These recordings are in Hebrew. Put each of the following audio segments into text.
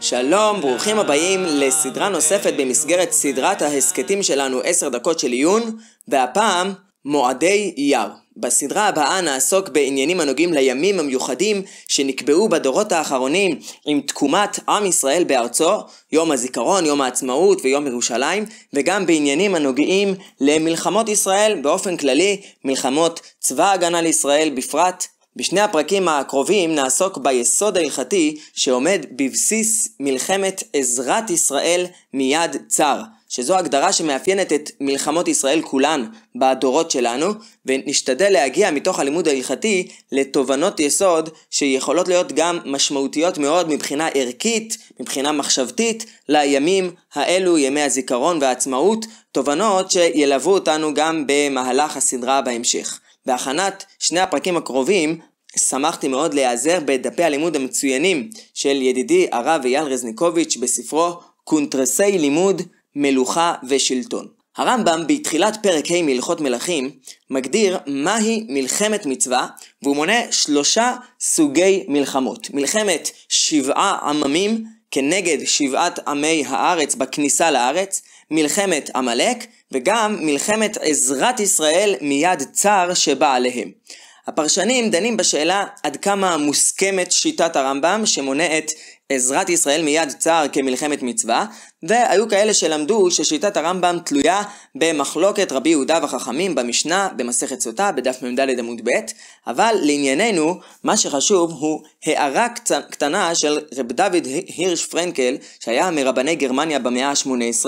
שלום, ברוכים הבאים לסדרה נוספת במסגרת סדרת ההסכתים שלנו 10 דקות של עיון, והפעם מועדי יר. בסדרה הבאה נעסוק בעניינים הנוגעים לימים המיוחדים שנקבעו בדורות האחרונים עם תקומת עם ישראל בארצו, יום הזיכרון, יום העצמאות ויום ירושלים, וגם בעניינים הנוגעים למלחמות ישראל באופן כללי, מלחמות צבא ההגנה לישראל בפרט. בשני הפרקים הקרובים נעסוק ביסוד ההלכתי שעומד בבסיס מלחמת עזרת ישראל מיד צר. שזו הגדרה שמאפיינת את מלחמות ישראל כולן בדורות שלנו, ונשתדל להגיע מתוך הלימוד ההלכתי לתובנות יסוד שיכולות להיות גם משמעותיות מאוד מבחינה ערכית, מבחינה מחשבתית, לימים האלו, ימי הזיכרון והעצמאות, תובנות שילוו אותנו גם במהלך הסדרה בהמשך. בהכנת שני הפרקים הקרובים שמחתי מאוד להיעזר בדפי הלימוד המצוינים של ידידי הרב אייל רזניקוביץ' בספרו קונטרסי לימוד מלוכה ושלטון. הרמב"ם בתחילת פרק ה' מהלכות מלכים מגדיר מהי מלחמת מצווה והוא מונה שלושה סוגי מלחמות. מלחמת שבעה עממים כנגד שבעת עמי הארץ בכניסה לארץ, מלחמת עמלק וגם מלחמת עזרת ישראל מיד צר שבא עליהם. הפרשנים דנים בשאלה עד כמה מוסכמת שיטת הרמב"ם שמונה את עזרת ישראל מיד צר כמלחמת מצווה, והיו כאלה שלמדו ששיטת הרמב"ם תלויה במחלוקת רבי יהודה וחכמים במשנה, במסכת סוטה, בדף מ"ד עמוד ב', אבל לענייננו, מה שחשוב הוא הערה קטנה של רב דוד הירש פרנקל, שהיה מרבני גרמניה במאה ה-18,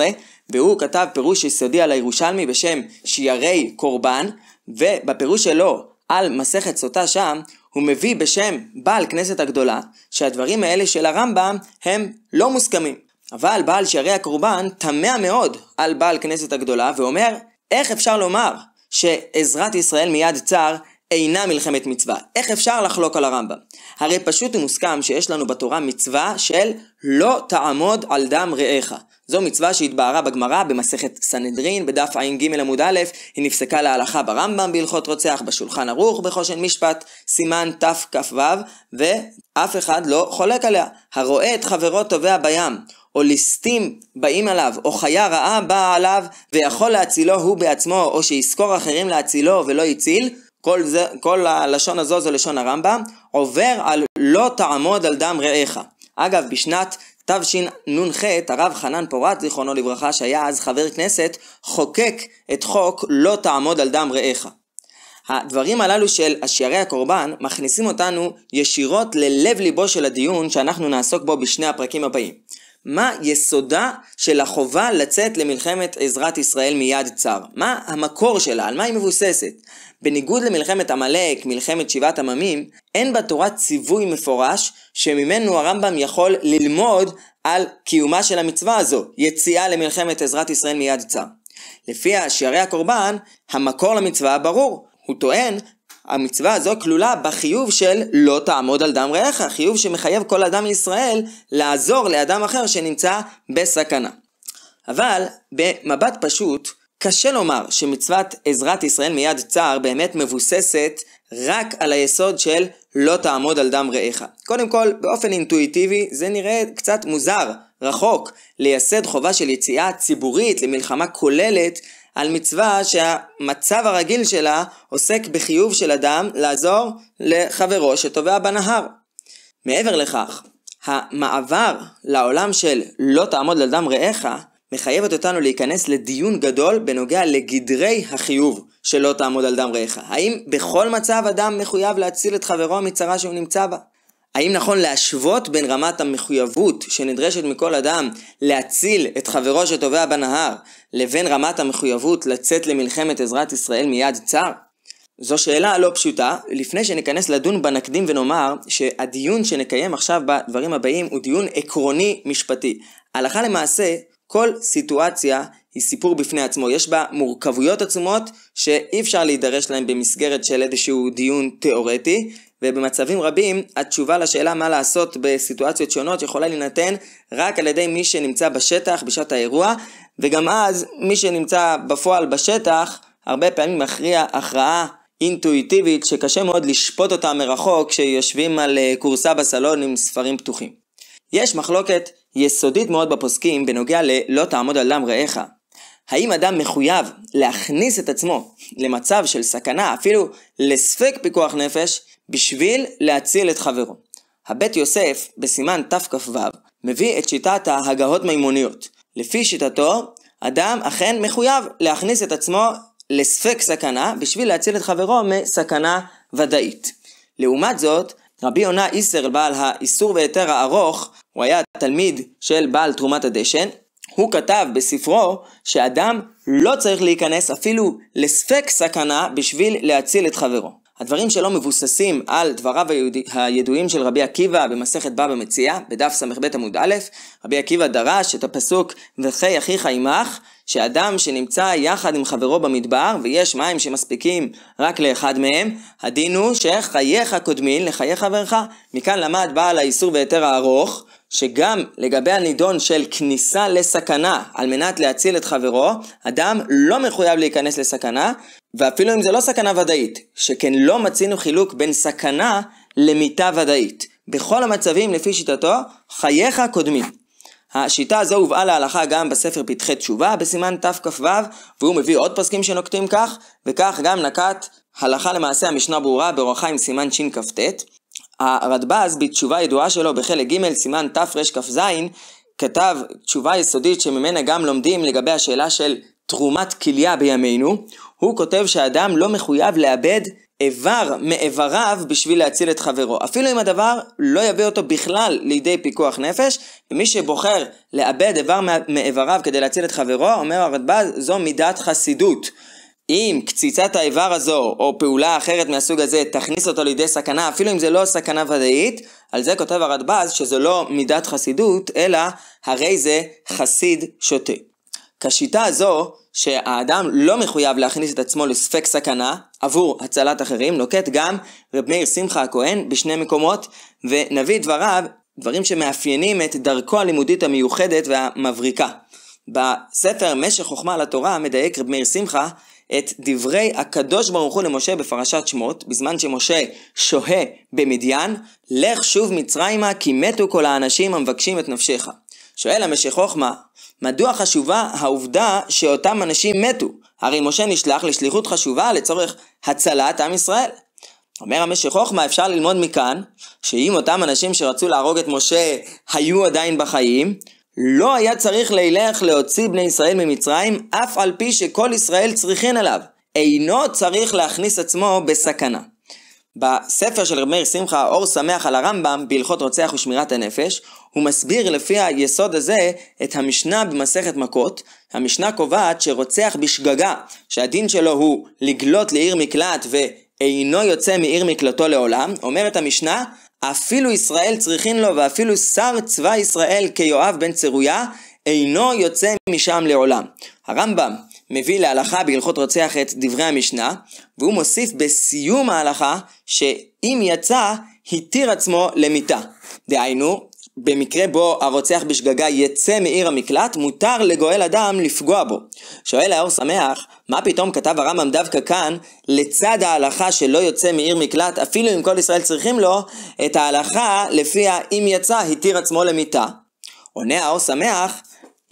והוא כתב פירוש יסודי על הירושלמי בשם שיירי קורבן, ובפירוש שלו על מסכת סוטה שם, הוא מביא בשם בעל כנסת הגדולה, שהדברים האלה של הרמב"ם הם לא מוסכמים. אבל בעל שערי הקורבן תמה מאוד על בעל כנסת הגדולה ואומר, איך אפשר לומר שעזרת ישראל מיד צר אינה מלחמת מצווה. איך אפשר לחלוק על הרמב"ם? הרי פשוט ומוסכם שיש לנו בתורה מצווה של לא תעמוד על דם רעך. זו מצווה שהתבהרה בגמרא במסכת סנהדרין, בדף ע"ג עמוד א', היא נפסקה להלכה ברמב"ם בהלכות רוצח, בשולחן ערוך בחושן משפט, סימן תכ"ו, ואף אחד לא חולק עליה. הרואה את חברו טובע בים, או ליסטים באים עליו, או חיה רעה באה עליו, ויכול להצילו הוא בעצמו, או שיזכור אחרים להצילו ולא הציל, כל, זה, כל הלשון הזו זו לשון הרמב"ם, עובר על לא תעמוד על דם רעך. אגב, בשנת תשנ"ח, הרב חנן פורת, זיכרונו לברכה, שהיה אז חבר כנסת, חוקק את חוק לא תעמוד על דם רעך. הדברים הללו של השיערי הקורבן מכניסים אותנו ישירות ללב ליבו של הדיון שאנחנו נעסוק בו בשני הפרקים הבאים. מה יסודה של החובה לצאת למלחמת עזרת ישראל מיד צר? מה המקור שלה? על מה היא מבוססת? בניגוד למלחמת עמלק, מלחמת שבעת עממים, אין בתורה ציווי מפורש שממנו הרמב"ם יכול ללמוד על קיומה של המצווה הזו, יציאה למלחמת עזרת ישראל מיד צר. לפי שערי הקורבן, המקור למצווה הברור. הוא טוען, המצווה הזו כלולה בחיוב של לא תעמוד על דם רעך, חיוב שמחייב כל אדם מישראל לעזור לאדם אחר שנמצא בסכנה. אבל במבט פשוט, קשה לומר שמצוות עזרת ישראל מיד צר באמת מבוססת רק על היסוד של לא תעמוד על דם רעך. קודם כל, באופן אינטואיטיבי זה נראה קצת מוזר, רחוק, לייסד חובה של יציאה ציבורית למלחמה כוללת על מצווה שהמצב הרגיל שלה עוסק בחיוב של אדם לעזור לחברו שטובע בנהר. מעבר לכך, המעבר לעולם של לא תעמוד על דם רעך מחייבת אותנו להיכנס לדיון גדול בנוגע לגדרי החיוב שלא תעמוד על דם רעך. האם בכל מצב אדם מחויב להציל את חברו מצרה שהוא נמצא בה? האם נכון להשוות בין רמת המחויבות שנדרשת מכל אדם להציל את חברו שטובע בנהר לבין רמת המחויבות לצאת למלחמת עזרת ישראל מיד צר? זו שאלה לא פשוטה, לפני שניכנס לדון בה נקדים ונאמר שהדיון שנקיים עכשיו בדברים הבאים הוא דיון עקרוני משפטי. הלכה למעשה, כל סיטואציה היא סיפור בפני עצמו, יש בה מורכבויות עצומות שאי אפשר להידרש להן במסגרת של איזשהו דיון תיאורטי, ובמצבים רבים התשובה לשאלה מה לעשות בסיטואציות שונות יכולה להינתן רק על ידי מי שנמצא בשטח בשעת האירוע, וגם אז מי שנמצא בפועל בשטח הרבה פעמים מכריע הכרעה אינטואיטיבית שקשה מאוד לשפוט אותה מרחוק כשיושבים על אה, כורסה בסלון עם ספרים פתוחים. יש מחלוקת יסודית מאוד בפוסקים בנוגע ל"לא תעמוד על דם רעך". האם אדם מחויב להכניס את עצמו למצב של סכנה, אפילו לספק פיקוח נפש, בשביל להציל את חברו? הבית יוסף, בסימן תכ"ו, מביא את שיטת ההגהות מימוניות. לפי שיטתו, אדם אכן מחויב להכניס את עצמו לספק סכנה בשביל להציל את חברו מסכנה ודאית. לעומת זאת, רבי יונה איסר בעל האיסור והיתר הארוך הוא היה תלמיד של בעל תרומת הדשן, הוא כתב בספרו שאדם לא צריך להיכנס אפילו לספק סכנה בשביל להציל את חברו. הדברים שלו מבוססים על דבריו הידועים של רבי עקיבא במסכת בבא מציאה, בדף ס"ב עמוד א', רבי עקיבא דרש את הפסוק "וחי אחיך עמך", שאדם שנמצא יחד עם חברו במדבר ויש מים שמספיקים רק לאחד מהם, הדין הוא שחייך קודמין לחיי חברך. מכאן למד בעל האיסור והיתר הארוך שגם לגבי הנידון של כניסה לסכנה על מנת להציל את חברו, אדם לא מחויב להיכנס לסכנה, ואפילו אם זה לא סכנה ודאית, שכן לא מצינו חילוק בין סכנה למיתה ודאית. בכל המצבים, לפי שיטתו, חייך קודמים. השיטה הזו הובאה להלכה גם בספר פתחי תשובה בסימן תכ"ו, והוא מביא עוד פסקים שנוקטים כך, וכך גם נקט הלכה למעשה המשנה ברורה באורחה עם סימן שכ"ט. הרדב"ז בתשובה ידועה שלו בחלק ג' סימן תרכ"ז כתב תשובה יסודית שממנה גם לומדים לגבי השאלה של תרומת כליה בימינו, הוא כותב שאדם לא מחויב לאבד איבר מאיבריו בשביל להציל את חברו. אפילו אם הדבר לא יביא אותו בכלל לידי פיקוח נפש, מי שבוחר לאבד איבר מאיבריו כדי להציל את חברו, אומר הרדב"ז, זו מידת חסידות. אם קציצת האיבר הזו, או פעולה אחרת מהסוג הזה, תכניס אותו לידי סכנה, אפילו אם זה לא סכנה ודאית, על זה כותב הרדב"ז שזו לא מידת חסידות, אלא הרי זה חסיד שוטה. כשיטה הזו, שהאדם לא מחויב להכניס את עצמו לספק סכנה עבור הצלת אחרים, נוקט גם רב מאיר שמחה הכהן בשני מקומות, ונביא דבריו, דברים שמאפיינים את דרכו הלימודית המיוחדת והמבריקה. בספר משך חוכמה לתורה מדייק רב מאיר שמחה את דברי הקדוש ברוך הוא למשה בפרשת שמות, בזמן שמשה שוהה במדיין, לך שוב מצרימה כי מתו כל האנשים המבקשים את נפשך. שואל המשך חוכמה, מדוע חשובה העובדה שאותם אנשים מתו? הרי משה נשלח לשליחות חשובה לצורך הצלת עם ישראל. אומר המשך חוכמה, אפשר ללמוד מכאן, שאם אותם אנשים שרצו להרוג את משה היו עדיין בחיים, לא היה צריך לילך להוציא בני ישראל ממצרים, אף על פי שכל ישראל צריכין עליו. אינו צריך להכניס עצמו בסכנה. בספר של רב מאיר שמחה, אור שמח על הרמב"ם, בהלכות רוצח ושמירת הנפש, הוא מסביר לפי היסוד הזה את המשנה במסכת מכות. המשנה קובעת שרוצח בשגגה, שהדין שלו הוא לגלות לעיר מקלט ואינו יוצא מעיר מקלטו לעולם, אומרת המשנה, אפילו ישראל צריכין לו ואפילו שר צבא ישראל כיואב בן צרויה, אינו יוצא משם לעולם. הרמב"ם מביא להלכה בהלכות רוצח את דברי המשנה, והוא מוסיף בסיום ההלכה שאם יצא, התיר עצמו למיתה. דהיינו, במקרה בו הרוצח בשגגה יצא מעיר המקלט, מותר לגואל אדם לפגוע בו. שואל האור שמח, מה פתאום כתב הרמב"ם דווקא כאן, לצד ההלכה שלא יוצא מעיר מקלט, אפילו אם כל ישראל צריכים לו, את ההלכה לפיה אם יצא התיר עצמו למיתה. עונה האור שמח,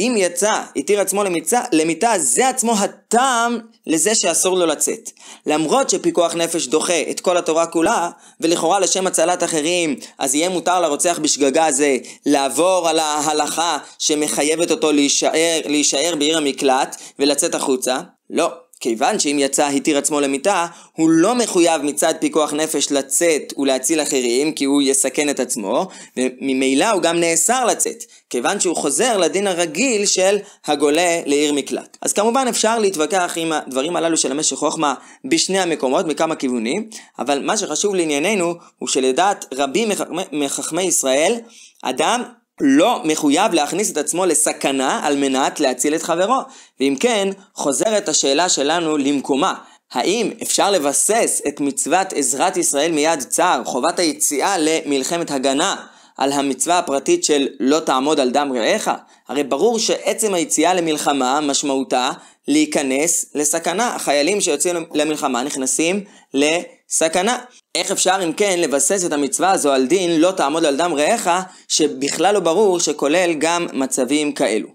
אם יצא, התיר עצמו למיצה, למיטה, זה עצמו הטעם לזה שאסור לו לצאת. למרות שפיקוח נפש דוחה את כל התורה כולה, ולכאורה לשם הצלת אחרים, אז יהיה מותר לרוצח בשגגה הזה לעבור על ההלכה שמחייבת אותו להישאר, להישאר בעיר המקלט ולצאת החוצה. לא, כיוון שאם יצא התיר עצמו למיטה, הוא לא מחויב מצד פיקוח נפש לצאת ולהציל אחרים, כי הוא יסכן את עצמו, וממילא הוא גם נאסר לצאת, כיוון שהוא חוזר לדין הרגיל של הגולה לעיר מקלט. אז כמובן אפשר להתווכח עם הדברים הללו של המשך חוכמה בשני המקומות, מכמה כיוונים, אבל מה שחשוב לענייננו, הוא שלדעת רבים מחכמי ישראל, אדם לא מחויב להכניס את עצמו לסכנה על מנת להציל את חברו. ואם כן, חוזרת השאלה שלנו למקומה. האם אפשר לבסס את מצוות עזרת ישראל מיד צר, חובת היציאה למלחמת הגנה, על המצווה הפרטית של לא תעמוד על דם רעך? הרי ברור שעצם היציאה למלחמה משמעותה להיכנס לסכנה. החיילים שיוצאים למלחמה נכנסים ל... סכנה. איך אפשר אם כן לבסס את המצווה הזו על דין לא תעמוד על דם רעך, שבכלל לא ברור שכולל גם מצבים כאלו.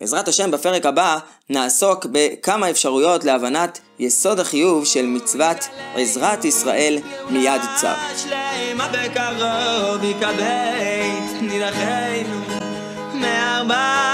בעזרת השם בפרק הבא נעסוק בכמה אפשרויות להבנת יסוד החיוב של מצוות עזרת ישראל מיד צר.